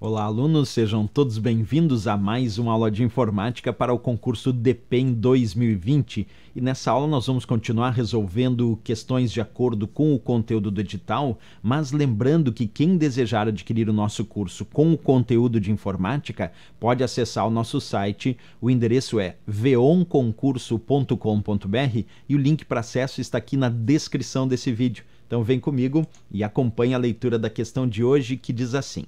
Olá, alunos, sejam todos bem-vindos a mais uma aula de informática para o concurso DPEM 2020. E nessa aula nós vamos continuar resolvendo questões de acordo com o conteúdo do edital, mas lembrando que quem desejar adquirir o nosso curso com o conteúdo de informática pode acessar o nosso site. O endereço é veonconcurso.com.br e o link para acesso está aqui na descrição desse vídeo. Então vem comigo e acompanhe a leitura da questão de hoje que diz assim: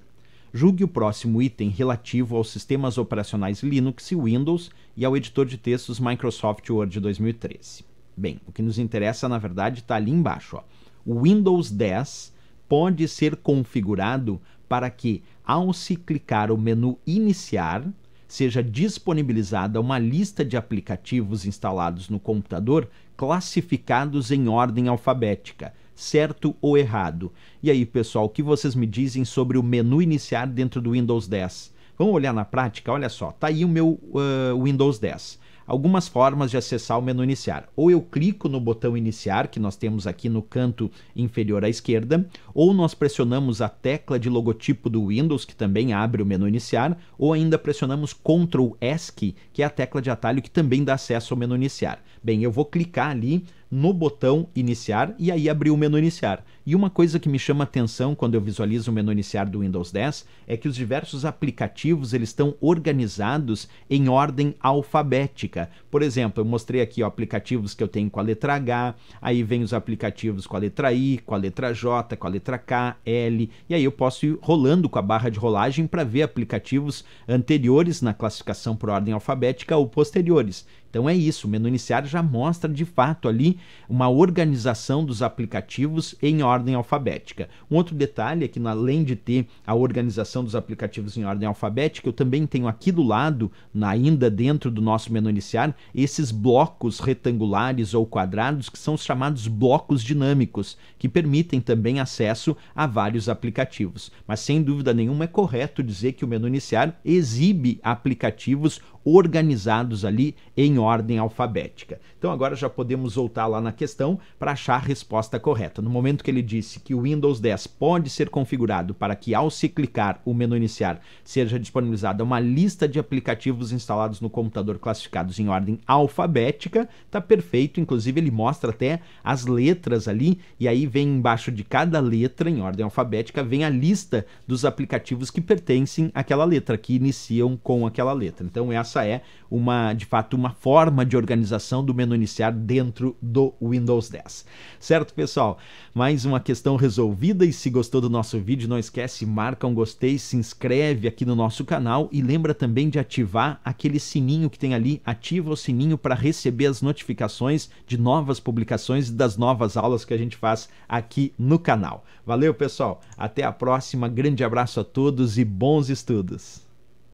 Julgue o próximo item relativo aos sistemas operacionais Linux e Windows e ao editor de textos Microsoft Word 2013. Bem, o que nos interessa, na verdade, está ali embaixo. Ó. O Windows 10 pode ser configurado para que, ao se clicar o menu Iniciar, seja disponibilizada uma lista de aplicativos instalados no computador classificados em ordem alfabética, certo ou errado. E aí, pessoal, o que vocês me dizem sobre o menu iniciar dentro do Windows 10? Vamos olhar na prática? Olha só, tá aí o meu uh, Windows 10. Algumas formas de acessar o menu iniciar. Ou eu clico no botão iniciar, que nós temos aqui no canto inferior à esquerda, ou nós pressionamos a tecla de logotipo do Windows, que também abre o menu iniciar, ou ainda pressionamos Ctrl ESC, que é a tecla de atalho que também dá acesso ao menu iniciar. Bem, eu vou clicar ali no botão iniciar e aí abrir o menu iniciar. E uma coisa que me chama atenção quando eu visualizo o menu iniciar do Windows 10 é que os diversos aplicativos eles estão organizados em ordem alfabética. Por exemplo, eu mostrei aqui ó, aplicativos que eu tenho com a letra H, aí vem os aplicativos com a letra I, com a letra J, com a letra K, L, e aí eu posso ir rolando com a barra de rolagem para ver aplicativos anteriores na classificação por ordem alfabética ou posteriores. Então é isso, o menu iniciar já mostra de fato ali uma organização dos aplicativos em ordem alfabética. Um outro detalhe é que além de ter a organização dos aplicativos em ordem alfabética, eu também tenho aqui do lado, ainda dentro do nosso menu iniciar, esses blocos retangulares ou quadrados que são os chamados blocos dinâmicos, que permitem também acesso a vários aplicativos. Mas sem dúvida nenhuma é correto dizer que o menu iniciar exibe aplicativos organizados ali em ordem alfabética. Então agora já podemos voltar lá na questão para achar a resposta correta. No momento que ele disse que o Windows 10 pode ser configurado para que ao se clicar o menu iniciar seja disponibilizada uma lista de aplicativos instalados no computador classificados em ordem alfabética, tá perfeito, inclusive ele mostra até as letras ali e aí vem embaixo de cada letra em ordem alfabética vem a lista dos aplicativos que pertencem àquela letra, que iniciam com aquela letra. Então essa é uma de fato uma forma forma de organização do menu iniciar dentro do Windows 10. Certo, pessoal? Mais uma questão resolvida e se gostou do nosso vídeo, não esquece, marca um gostei, se inscreve aqui no nosso canal e lembra também de ativar aquele sininho que tem ali, ativa o sininho para receber as notificações de novas publicações e das novas aulas que a gente faz aqui no canal. Valeu, pessoal. Até a próxima. Grande abraço a todos e bons estudos.